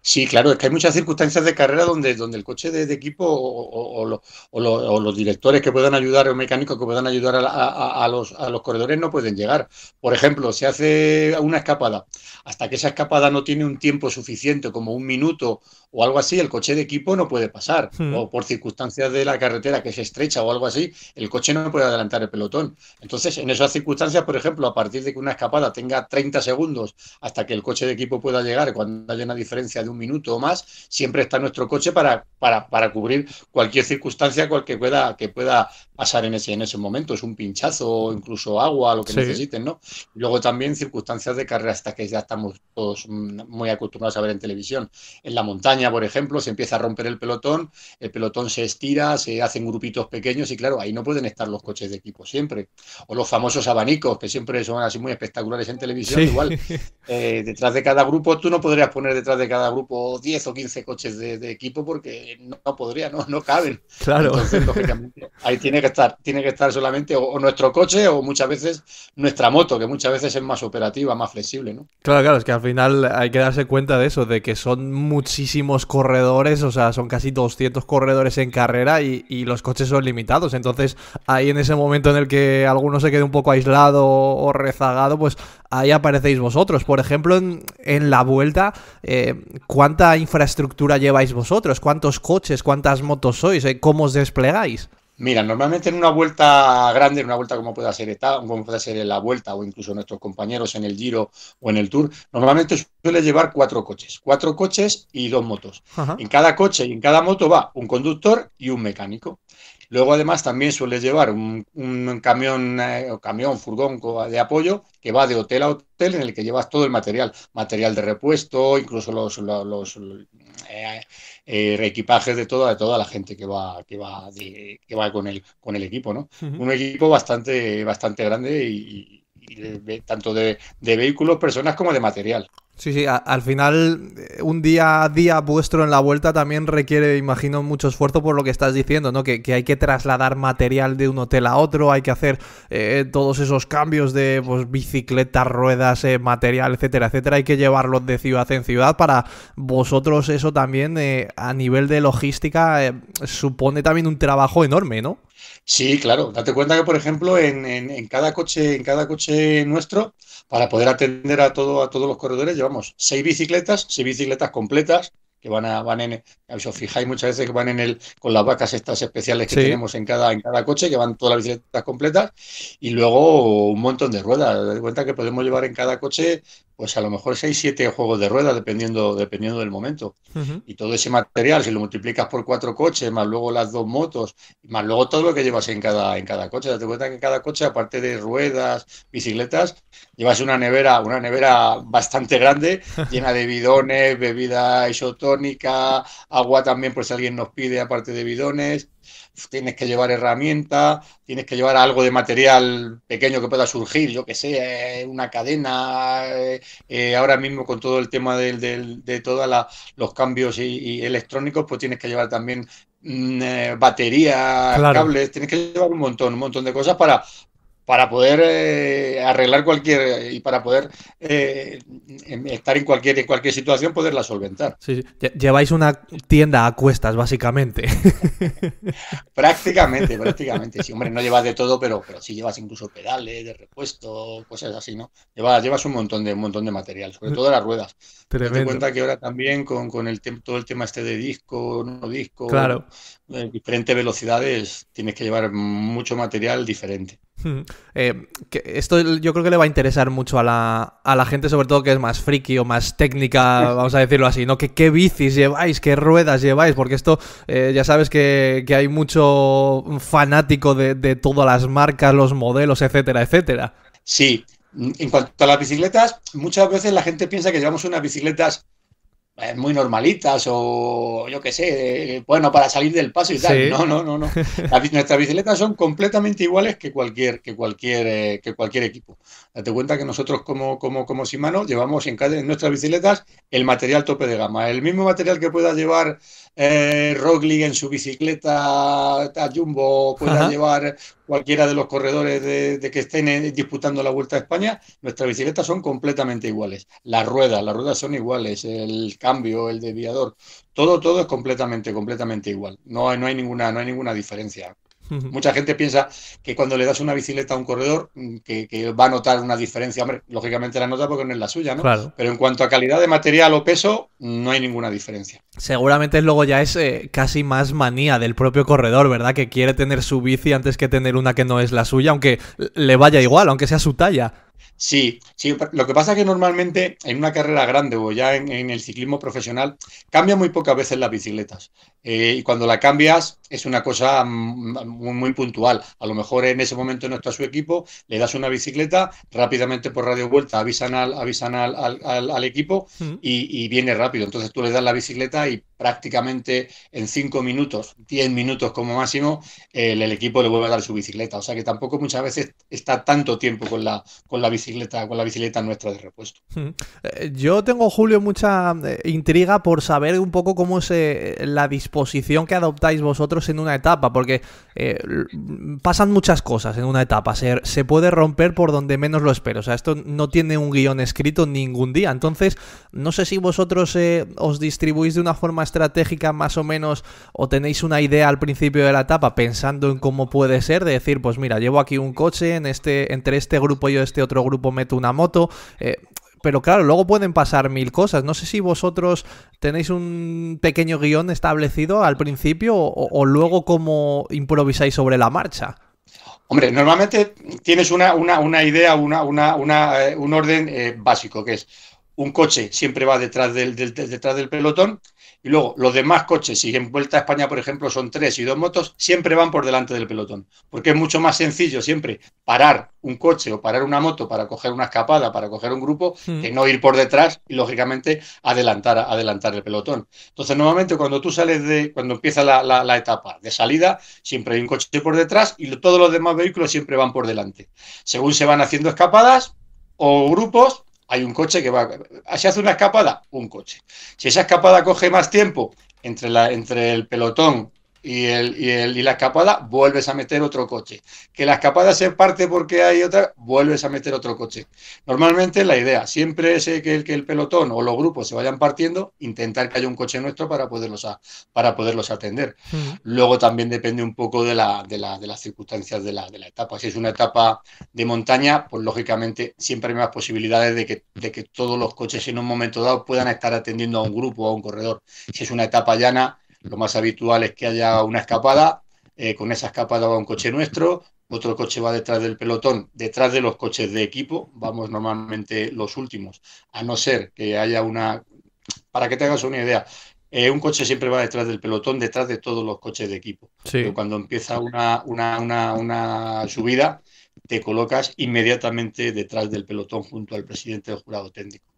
Sí, claro, es que hay muchas circunstancias de carrera donde, donde el coche de, equipo o, los directores que puedan ayudar o mecánicos que puedan ayudar a, los, corredores no pueden llegar. Por ejemplo, se hace una escapada. Hasta que esa escapada no tiene un tiempo suficiente, como un minuto o algo así, el coche de equipo no puede pasar. Hmm. O por circunstancias de la carretera que es estrecha o algo así, el coche no puede adelantar el pelotón. Entonces, en esas circunstancias, por ejemplo, a partir de que una escapada tenga 30 segundos hasta que el coche de equipo pueda llegar, cuando haya una diferencia de un minuto o más, siempre está nuestro coche para, para, para cubrir cualquier circunstancia cualquier que, pueda, que pueda pasar en ese, en ese momento, es un pinchazo, incluso agua, lo que necesiten, ¿no? luego también circunstancias de carrera hasta que ya estamos todos mm, muy acostumbrados a ver en televisión. En la montaña, por ejemplo, se empieza a romper el pelotón, el pelotón se estira, se hacen grupitos pequeños y claro, ahí no pueden estar los coches de equipo siempre. O los famosos abanicos, que siempre son así muy espectaculares en televisión, igual. Eh, detrás de cada grupo, tú no podrías poner detrás de cada grupo 10 o 15 coches de, equipo porque no, podría, no, no caben. Claro. lógicamente, ahí tiene tiene que estar solamente o, nuestro coche o muchas veces nuestra moto, que muchas veces es más operativa, más flexible, ¿no?
Claro, claro, es que al final hay que darse cuenta de eso, de que son muchísimos corredores, o sea, son casi 200 corredores en carrera y, los coches son limitados, entonces ahí en ese momento en el que alguno se quede un poco aislado o rezagado, pues ahí aparecéis vosotros. Por ejemplo, en, la vuelta, eh, ¿cuánta infraestructura lleváis vosotros? ¿Cuántos coches? ¿Cuántas motos sois? Eh, ¿Cómo os desplegáis?
Mira, normalmente en una vuelta grande, en una vuelta como pueda ser Etapa, como puede ser la vuelta o incluso nuestros compañeros en el Giro o en el Tour, normalmente suele llevar cuatro coches, cuatro coches y dos motos. En cada coche y en cada moto va un conductor y un mecánico. Luego, además, también sueles llevar un, camión, eh, o camión, furgón de apoyo que va de hotel a hotel en el que llevas todo el material, material de repuesto, incluso los, los, eh, eh, de toda, de toda la gente que va, que va, que va con, el, con el equipo, ¿no? Un equipo bastante, bastante grande y, tanto de, de vehículos, personas como de material.
Sí, sí, al final eh, un día a día vuestro en la vuelta también requiere, imagino, mucho esfuerzo por lo que estás diciendo, ¿no? Que, hay que trasladar material de un hotel a otro, hay que hacer eh, todos esos cambios de pues, bicicletas, ruedas, eh, material, etcétera, etcétera. Hay que llevarlos de ciudad en ciudad. Para vosotros eso también a nivel de logística supone también un trabajo enorme, ¿no?
Sí, claro. Date cuenta que, por ejemplo, en cada coche, en cada coche nuestro para poder atender a, todo, a todos los corredores, llevamos seis bicicletas, seis bicicletas completas, que van a, van en, si os fijáis muchas veces que van en el, con las vacas estas especiales que tenemos en cada, en cada coche, que van todas las bicicletas completas, y luego un montón de ruedas. de cuenta que podemos llevar en cada coche pues a lo mejor seis siete juegos de ruedas, dependiendo, dependiendo del momento. Y todo ese material, si lo multiplicas por cuatro coches, más luego las dos motos, más luego todo lo que llevas en cada, en cada coche. Date cuenta que en cada coche, aparte de ruedas, bicicletas, llevas una nevera, una nevera bastante grande, llena de bidones, bebida isotónica, agua también por si alguien nos pide, aparte de bidones tienes que llevar herramientas, tienes que llevar algo de material pequeño que pueda surgir, yo que sé, eh, una cadena, eh, eh, ahora mismo con todo el tema de, de, todos los cambios y, electrónicos, pues tienes que llevar también mm, baterías, cables, tienes que llevar un montón, un montón de cosas para, para poder eh, arreglar cualquier y para poder eh, em, estar en cualquier, en cualquier situación, poderla solventar.
Lleváis una tienda a cuestas, básicamente. prácticamente, prácticamente. Sí, hombre,
no llevas de todo, pero, pero sí llevas incluso pedales de repuesto, cosas así, ¿no? Llevas, llevas un montón de un montón de material, sobre todo las ruedas. Tremendo. en cuenta que ahora también con, con el todo el tema este de disco, no disco, eh, diferentes velocidades, tienes que llevar mucho material diferente.
Eh, esto yo creo que le va a interesar mucho a la, gente, sobre todo que es más friki o más técnica, vamos a decirlo así, ¿no? Que qué bicis lleváis, qué ruedas lleváis, porque esto eh, ya sabes que, hay mucho fanático de, de, todas las marcas, los modelos, etcétera, etcétera.
Sí, en cuanto a las bicicletas, muchas veces la gente piensa que llevamos unas bicicletas muy normalitas o yo qué sé, bueno, para salir del paso y tal. No, no, no, no. nuestras bicicletas son completamente iguales que cualquier, que cualquier, eh, que cualquier equipo. Date cuenta que nosotros como, como, como Simano llevamos en, en nuestras bicicletas el material tope de gama. El mismo material que pueda llevar eh, Roglic en su bicicleta a Jumbo pueda llevar cualquiera de los corredores de, que estén eh, disputando la Vuelta a España, nuestras bicicletas son completamente iguales. Las ruedas, las ruedas son iguales, el cambio, el desviador, todo, todo es completamente, completamente igual. No, no hay ninguna, no hay ninguna diferencia. Mucha gente piensa que cuando le das una bicicleta a un corredor, mm, que, va a notar una diferencia. Hombre, lógicamente la nota porque no es la suya, ¿no? Pero en cuanto a calidad de material o peso, no hay ninguna diferencia.
Seguramente luego ya es eh, casi más manía del propio corredor, ¿verdad? Que quiere tener su bici antes que tener una que no es la suya, aunque le vaya igual, aunque sea su talla. Sí, sí,
lo que pasa es que normalmente en una carrera grande o ya en, el ciclismo profesional cambia muy pocas veces las bicicletas. Eh, y cuando la cambias es una cosa mm, muy, puntual. A lo mejor en ese momento no está su equipo, le das una bicicleta, rápidamente por radio vuelta avisan al, avisan al, equipo mm. y, viene rápido. Entonces tú le das la bicicleta y prácticamente en 5 minutos, 10 minutos como máximo, eh, el, equipo le vuelve a dar su bicicleta. O sea que tampoco muchas veces está tanto tiempo con la, con la bicicleta, con la bicicleta
nuestra de repuesto. Mm. Eh, yo tengo, Julio, mucha eh, intriga por saber un poco cómo es eh, la disposición que adoptáis vosotros en una etapa, porque pasan muchas cosas en una etapa. Se, puede romper por donde menos lo espero. O sea, esto no tiene un guión escrito ningún día. Entonces, no sé si vosotros os distribuís de una forma estratégica más o menos, o tenéis una idea al principio de la etapa pensando en cómo puede ser, de decir, pues mira, llevo aquí un coche en este, entre este grupo y este otro grupo mete una moto. Eh, pero claro, luego pueden pasar mil cosas. No sé si vosotros tenéis un pequeño guión establecido al principio o, luego cómo improvisáis sobre la marcha.
Hombre, normalmente tienes una, una, una idea, una, eh, un orden eh, básico, que es un coche siempre va detrás del, detrás del pelotón, y luego, los demás coches, si en Vuelta a España, por ejemplo, son tres y dos motos, siempre van por delante del pelotón. Porque es mucho más sencillo siempre parar un coche o parar una moto para coger una escapada, para coger un grupo, hmm. que no ir por detrás y, lógicamente, adelantar, adelantar el pelotón. Entonces, normalmente, cuando tú sales de, cuando empieza la, la etapa de salida, siempre hay un coche por detrás y todos los demás vehículos siempre van por delante. Según se van haciendo escapadas o grupos, hay un coche que va. así hace una escapada, un coche. Si esa escapada coge más tiempo entre, la, entre el pelotón y, el, y, el, y, la escapada, vuelves a meter otro coche. Que la escapada se parte porque hay otra, vuelves a meter otro coche. Normalmente la idea, siempre es que el, que el pelotón o los grupos se vayan partiendo, intentar que haya un coche nuestro para poderlos, para poderlos atender. Mm. Luego también depende un poco de, la, de, las circunstancias de la, de la, etapa. Si es una etapa de montaña, pues lógicamente siempre hay más posibilidades de de que todos los coches en un momento dado puedan estar atendiendo a un grupo o a un corredor. Si es una etapa llana, lo más habitual es que haya una escapada, eh, con esa escapada va un coche nuestro, otro coche va detrás del pelotón, detrás de los coches de equipo, vamos normalmente los últimos, a no ser que haya una... Para que tengas una idea, eh, un coche siempre va detrás del pelotón, detrás de todos los coches de equipo. cuando empieza una, una, una subida, te colocas inmediatamente detrás del pelotón junto al presidente del jurado técnico.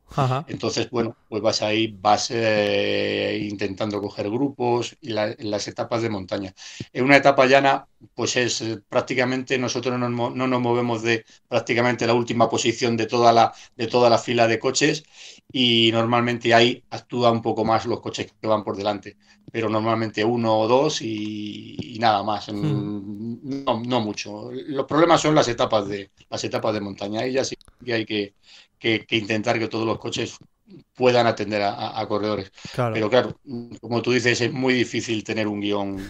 Entonces, bueno, pues vas ahí, vas eh, intentando coger grupos y las etapas de montaña. En una etapa llana, pues es eh, prácticamente, nosotros no, nos movemos de prácticamente la última posición de toda la, de toda la fila de coches y normalmente ahí actúa un poco más los coches que van por delante, pero normalmente uno o dos y, nada más, hmm. no, mucho. Los problemas son las etapas de, las etapas de montaña, y ya sí que hay que, que, intentar que todos los coches puedan atender a, corredores. Pero claro, como tú dices, es muy difícil tener un guión,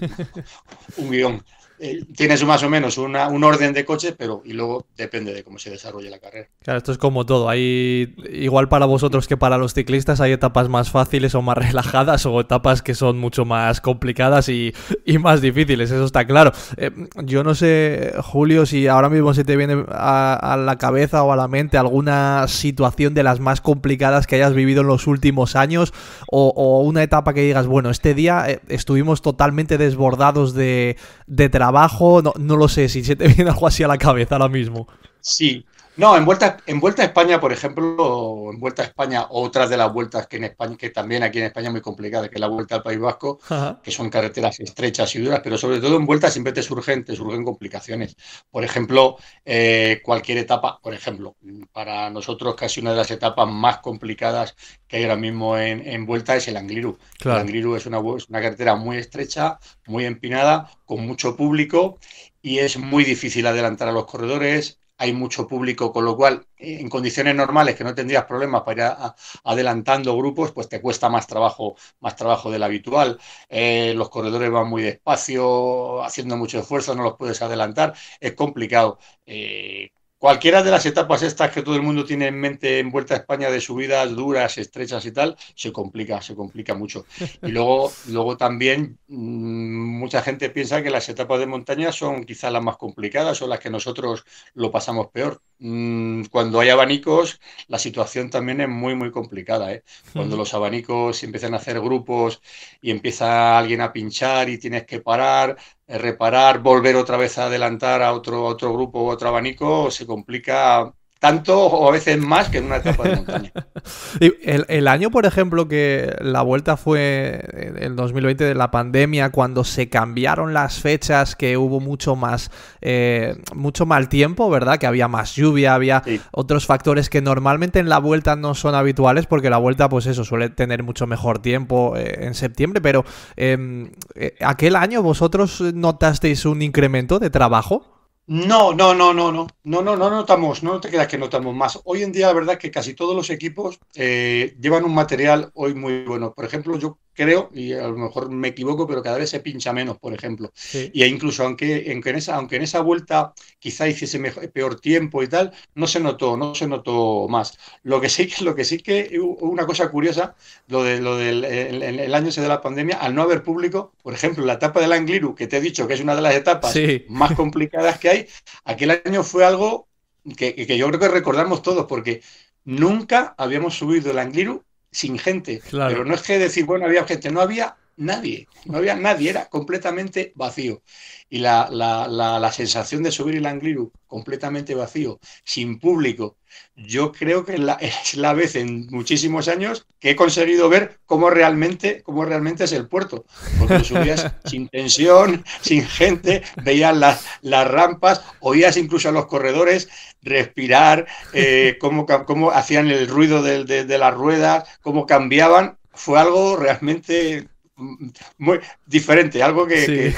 un guión eh, tienes más o menos un orden de coche pero y luego depende de cómo se desarrolle la carrera.
Claro, esto es como todo. Hay igual para vosotros que para los ciclistas hay etapas más fáciles o más relajadas o etapas que son mucho más complicadas y, más difíciles. Eso está claro. Eh, yo no sé, Julio, si ahora mismo se te viene a, la cabeza o a la mente alguna situación de las más complicadas que hayas vivido en los últimos años o, una etapa que digas bueno este día eh, estuvimos totalmente desbordados de, de trabajo Abajo, no, no lo sé, si se te viene algo así a la cabeza ahora mismo.
Sí, no, en vuelta, en vuelta a España, por ejemplo, en vuelta a España, otras de las vueltas que en España, que también aquí en España es muy complicada, que es la vuelta al País Vasco, que son carreteras estrechas y duras, pero sobre todo en vuelta siempre te surgen, te surgen complicaciones. Por ejemplo, eh, cualquier etapa, por ejemplo, para nosotros casi una de las etapas más complicadas que hay ahora mismo en, vuelta es el Angliru. El Angliru es una, es una carretera muy estrecha, muy empinada, con mucho público y es muy difícil adelantar a los corredores hay mucho público, con lo cual eh, en condiciones normales que no tendrías problemas para ir adelantando grupos, pues te cuesta más trabajo, más trabajo del habitual. Eh, los corredores van muy despacio, haciendo mucho esfuerzo, no los puedes adelantar, es complicado. Eh, cualquiera de las etapas estas que todo el mundo tiene en mente en Vuelta a España de subidas duras, estrechas y tal, se complica, se complica mucho. Y luego, luego también mm, mucha gente piensa que las etapas de montaña son quizás las más complicadas, son las que nosotros lo pasamos peor. Mm, cuando hay abanicos, la situación también es muy, muy complicada. ¿eh? Cuando los abanicos empiezan a hacer grupos y empieza alguien a pinchar y tienes que parar, eh, reparar, volver otra vez a adelantar a otro, otro grupo o otro abanico, se complica tanto o a veces más que en una
etapa de montaña. el, año, por ejemplo, que la vuelta fue el 2020 de la pandemia, cuando se cambiaron las fechas, que hubo mucho más, eh, mucho mal tiempo, ¿verdad? Que había más lluvia, había otros factores que normalmente en la vuelta no son habituales, porque la vuelta, pues eso, suele tener mucho mejor tiempo eh, en septiembre, pero em, eh, aquel año vosotros notasteis un incremento de trabajo.
No, no, no, no, no, no, no, no notamos, no te creas que notamos más. Hoy en día, la verdad es que casi todos los equipos eh, llevan un material hoy muy bueno. Por ejemplo, yo creo, y a lo mejor me equivoco, pero cada vez se pincha menos, por ejemplo. Sí. Y incluso, aunque, en esa, aunque en esa vuelta quizá hiciese mejor, peor tiempo y tal, no se notó, no se notó más. Lo que sí, lo que sí que una cosa curiosa, lo, de, lo del año ese de la pandemia, al no haber público, por ejemplo, la etapa del Angliru, que te he dicho que es una de las etapas más complicadas que hay, aquel año fue algo que, yo creo que recordamos todos, porque nunca habíamos subido el Angliru sin gente. Pero no es que decir, bueno, había gente, no había nadie, no había nadie, era completamente vacío. Y la, sensación de subir el Angliru completamente vacío, sin público, yo creo que es la vez en muchísimos años que he conseguido ver cómo realmente, cómo realmente es el puerto. Porque subías sin tensión, sin gente, veías las, las rampas, oías incluso a los corredores respirar, eh, cómo, hacían el ruido de, de las ruedas, cómo cambiaban. Fue algo realmente Mm, muy diferente, algo que,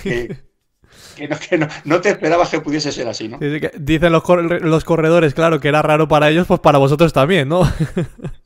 no, te esperabas que pudiese ser así, ¿no?
dicen los, corredores, claro, que era raro para ellos, pues para vosotros también, ¿no?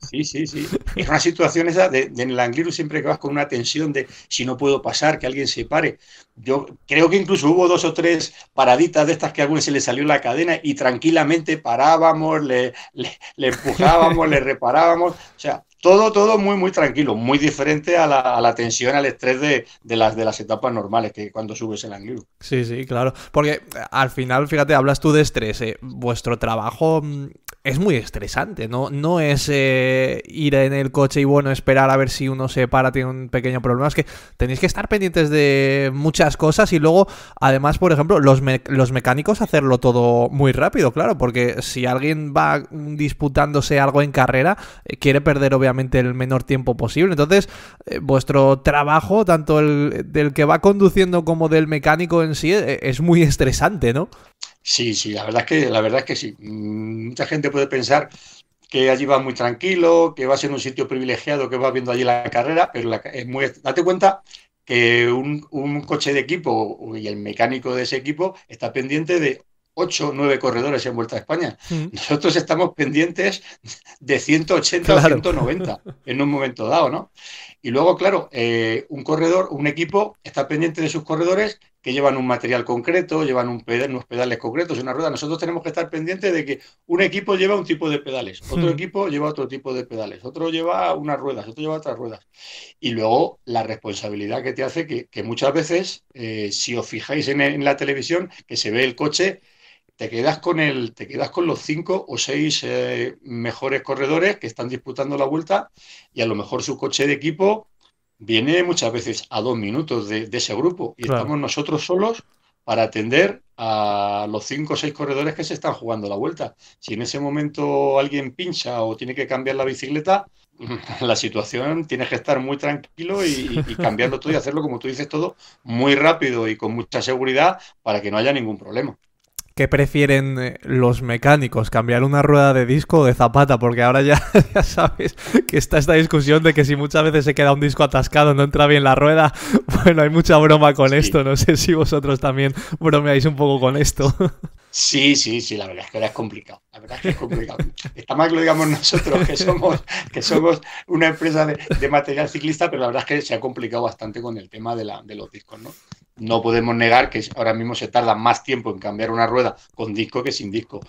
Sí, sí, sí. Es una situación esa de, en el Angliru siempre que vas con una tensión de si no puedo pasar, que alguien se pare. Yo creo que incluso hubo dos o tres paraditas de estas que a alguien se le salió la cadena y tranquilamente parábamos, le, le, le empujábamos, le reparábamos. O sea, todo, todo muy, muy tranquilo, muy diferente a la, a tensión, al estrés de, las, de las etapas normales, que cuando subes el ángulo
Sí, sí, claro. Porque eh, al final, fíjate, hablas tú de estrés. Eh, vuestro trabajo mm, es muy estresante, ¿no? No es eh, ir en el coche y bueno, esperar a ver si uno se para, tiene un pequeño problema. Es que tenéis que estar pendientes de muchas cosas y luego, además, por ejemplo, los, mecánicos hacerlo todo muy rápido, claro, porque si alguien va disputándose algo en carrera, eh, quiere perder obviamente el menor tiempo posible. Entonces, eh, vuestro trabajo, tanto el del que va conduciendo como del mecánico en sí, es muy estresante, ¿no?
Sí, sí, la verdad es que, la verdad es que sí. Mm, mucha gente puede pensar que allí va muy tranquilo, que va a ser un sitio privilegiado, que va viendo allí la carrera, pero es muy, date cuenta que un, coche de equipo y el mecánico de ese equipo está pendiente de 8 o 9 corredores en Vuelta a España. Mm. Nosotros estamos pendientes de 180 o 190 en un momento dado, ¿no? Y luego, claro, eh, un corredor, un equipo está pendiente de sus corredores que llevan un material concreto, llevan un pedal, unos pedales concretos, una rueda. Nosotros tenemos que estar pendientes de que un equipo lleva un tipo de pedales, hmm. otro equipo lleva otro tipo de pedales, otro lleva unas ruedas, otro lleva otras ruedas. Y luego la responsabilidad que te hace que, muchas veces, eh, si os fijáis en la televisión, que se ve el coche te quedas con el, te quedas con los cinco o seis eh, mejores corredores que están disputando la vuelta y a lo mejor su coche de equipo viene muchas veces a dos minutos de, ese grupo y estamos nosotros solos para atender a los cinco o seis corredores que se están jugando la vuelta. Si en ese momento alguien pincha o tiene que cambiar la bicicleta, la situación tienes que estar muy tranquilo y, y, cambiarlo todo y hacerlo, como tú dices, todo muy rápido y con mucha seguridad para que no haya ningún problema.
¿Qué prefieren eh, los mecánicos? ¿Cambiar una rueda de disco o de zapata? Porque ahora ya, ya, sabes que está esta discusión de que si muchas veces se queda un disco atascado, no entra bien la rueda. Bueno, hay mucha broma con esto. No sé si vosotros también bromeáis un poco con esto.
Sí, sí, sí, la verdad es que ahora es complicado. La verdad es que es complicado. Está mal que lo digamos nosotros, que somos, que somos una empresa de, material ciclista, pero la verdad es que se ha complicado bastante con el tema de, de los discos, ¿no? no podemos negar que ahora mismo se tarda más tiempo en cambiar una rueda con disco que sin disco.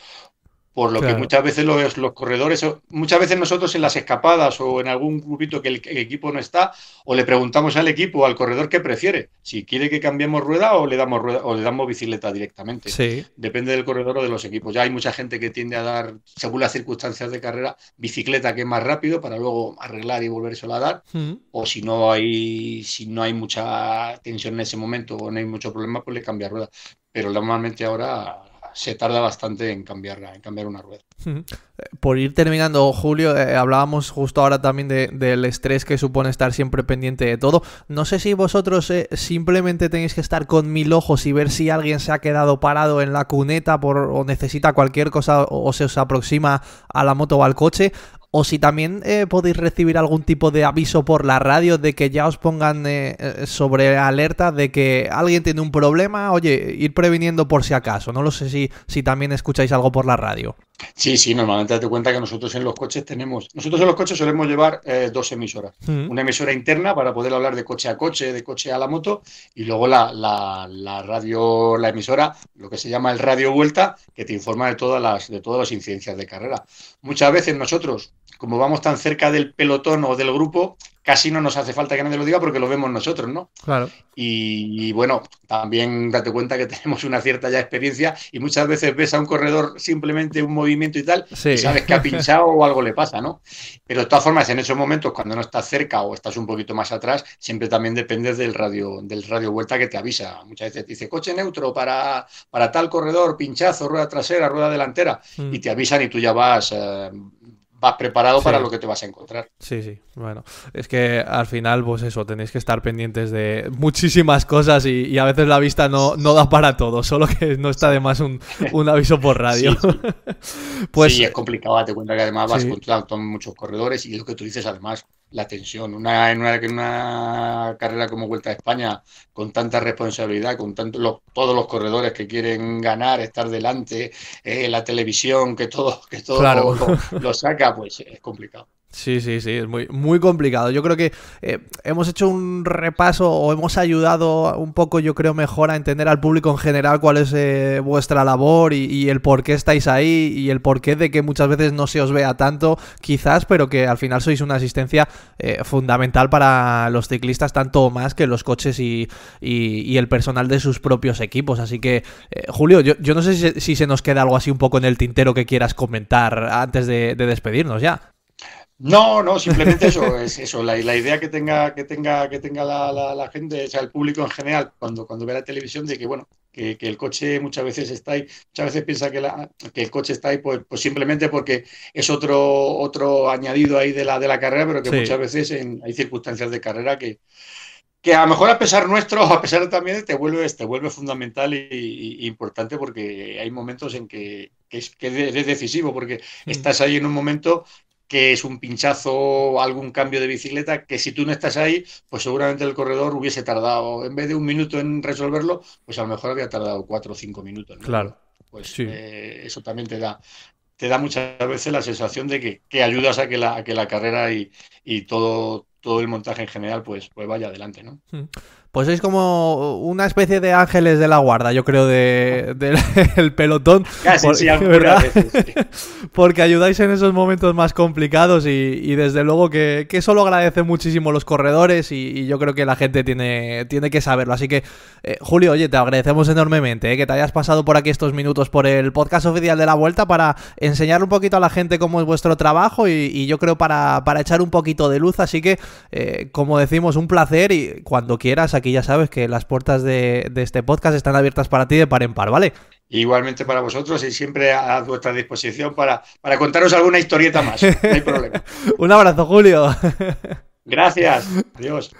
Por lo que muchas veces los, corredores, muchas veces nosotros en las escapadas o en algún grupito que el, equipo no está, o le preguntamos al equipo o al corredor qué prefiere, si quiere que cambiemos rueda o le damos rueda, o le damos bicicleta directamente. Depende del corredor o de los equipos. Ya hay mucha gente que tiende a dar, según las circunstancias de carrera, bicicleta que es más rápido para luego arreglar y volverse a dar. Hmm. O si no hay, si no hay mucha tensión en ese momento o no hay mucho problema, pues le cambia rueda. Pero normalmente ahora se tarda bastante en cambiarla, en cambiar una rueda.
Por ir terminando, Julio, eh, hablábamos justo ahora también de, del estrés que supone estar siempre pendiente de todo. No sé si vosotros eh, simplemente tenéis que estar con mil ojos y ver si alguien se ha quedado parado en la cuneta por, o necesita cualquier cosa o, o se os aproxima a la moto o al coche, o si también eh, podéis recibir algún tipo de aviso por la radio de que ya os pongan eh, eh, sobre alerta de que alguien tiene un problema, oye, ir previniendo por si acaso. No lo sé si también escucháis algo por la radio.
Sí, sí, normalmente date cuenta que nosotros en los coches tenemos, nosotros en los coches solemos llevar eh, dos emisoras. Mm. Una emisora interna para poder hablar de coche a coche, de coche a la moto, y luego la, la, radio, la emisora, lo que se llama el radio vuelta, que te informa de todas las, de todas las incidencias de carrera. Muchas veces nosotros, como vamos tan cerca del pelotón o del grupo, casi no nos hace falta que nadie lo diga porque lo vemos nosotros, ¿no? Claro. Y, bueno, también date cuenta que tenemos una cierta ya experiencia y muchas veces ves a un corredor simplemente un movimiento y tal, y sabes que ha pinchado o algo le pasa, ¿no? Pero de todas formas, en esos momentos, cuando no estás cerca o estás un poquito más atrás, siempre también dependes del radio, del radio vuelta que te avisa. Muchas veces te dice coche neutro para, para tal corredor, pinchazo, rueda trasera, rueda delantera, mm. y te avisan y tú ya vas. Eh, preparado para lo
que te vas a encontrar. Sí, sí, bueno. Es que al final, pues eso, tenéis que estar pendientes de muchísimas cosas y, a veces la vista no, no da para todo, solo que no está además un, aviso por radio. Sí, pues es complicado, te cuenta que además vas
con, con muchos corredores y lo que tú dices además, la tensión. Una, en, una, una, carrera como Vuelta a España, con tanta responsabilidad, con tanto, todos los corredores que quieren ganar, estar delante, eh, la televisión que todo, que todo lo, saca, pues es
complicado. Sí, sí, sí, es muy, muy complicado. Yo creo que eh, hemos hecho un repaso o hemos ayudado un poco, yo creo, mejor a entender al público en general cuál es eh, vuestra labor y, el por qué estáis ahí y el por qué de que muchas veces no se os vea tanto, quizás, pero que al final sois una asistencia eh, fundamental para los ciclistas, tanto más que los coches y, el personal de sus propios equipos. Así que, Julio, yo, no sé si, se nos queda algo así un poco en el tintero que quieras comentar antes de despedirnos ya.
No, no, simplemente eso, es eso, la, la, idea que tenga, que tenga, que tenga la, gente, o sea, el público en general, cuando, cuando ve la televisión, de que bueno, que, el coche muchas veces está ahí, muchas veces piensa que, que el coche está ahí, pues, pues, simplemente porque es otro, otro añadido ahí de la, de la carrera, pero que muchas veces en, hay circunstancias de carrera que, que a lo mejor a pesar nuestro, a pesar también, te vuelve, te vuelve fundamental y, importante porque hay momentos en que, es, que decisivo, porque mm. estás ahí en un momento que es un pinchazo, algún cambio de bicicleta, que si tú no estás ahí, pues seguramente el corredor hubiese tardado, en vez de un minuto en resolverlo, pues a lo mejor había tardado cuatro o cinco minutos. Claro. Pues sí. Eh, eso también te da, te da muchas veces la sensación de que, ayudas a que la, a que la carrera y, y todo, todo el montaje en general pues, pues vaya adelante, ¿no?
Hmm pues sois como una especie de ángeles de la guarda, yo creo, del de, el pelotón. Casi, Porque ayudáis en esos momentos más complicados y, desde luego que, que, eso lo agradecen muchísimo los corredores y, yo creo que la gente tiene, tiene que saberlo. Así que, eh, Julio, oye, te agradecemos enormemente eh, que te hayas pasado por aquí estos minutos por el podcast oficial de la vuelta para enseñar un poquito a la gente cómo es vuestro trabajo y, yo creo para, echar un poquito de luz. Así que, eh, como decimos, un placer y cuando quieras aquí ya sabes que las puertas de, este podcast están abiertas para ti de par en par, ¿vale?
Igualmente para vosotros y siempre a, vuestra disposición para, para contaros alguna historieta más. No hay problema.
Un abrazo, Julio.
Gracias. Adiós.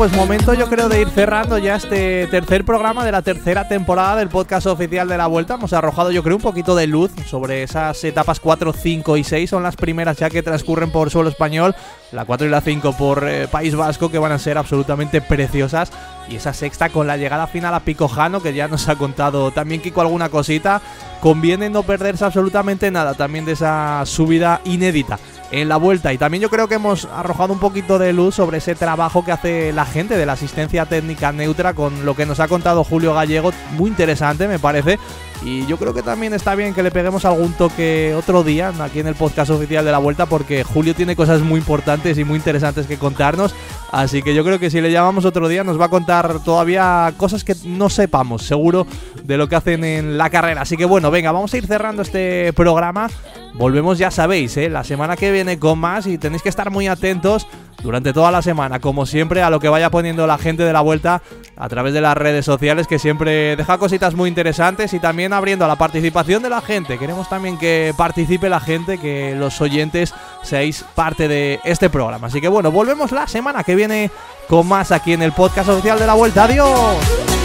pues momento yo creo de ir cerrando ya este tercer programa de la tercera temporada del podcast oficial de la vuelta. Hemos arrojado yo creo un poquito de luz sobre esas etapas 4, 5 y 6. Son las primeras ya que transcurren por suelo español. La 4 y la 5 por eh, País Vasco que van a ser absolutamente preciosas. Y esa sexta con la llegada final a Picojano que ya nos ha contado también Kiko alguna cosita. Conviene no perderse absolutamente nada también de esa subida inédita en la vuelta. Y también yo creo que hemos arrojado un poquito de luz sobre ese trabajo que hace la gente de la asistencia técnica neutra con lo que nos ha contado Julio Gallego. Muy interesante, me parece. Y yo creo que también está bien que le peguemos algún toque otro día aquí en el podcast oficial de la vuelta porque Julio tiene cosas muy importantes y muy interesantes que contarnos. Así que yo creo que si le llamamos otro día nos va a contar todavía cosas que no sepamos seguro de lo que hacen en la carrera. Así que bueno, venga, vamos a ir cerrando este programa. Volvemos, ya sabéis, ¿eh? la semana que viene con más y tenéis que estar muy atentos durante toda la semana, como siempre, a lo que vaya poniendo la gente de la vuelta a través de las redes sociales, que siempre deja cositas muy interesantes y también abriendo a la participación de la gente. Queremos también que participe la gente, que los oyentes seáis parte de este programa. Así que bueno, volvemos la semana que viene con más aquí en el podcast oficial de la vuelta. Adiós.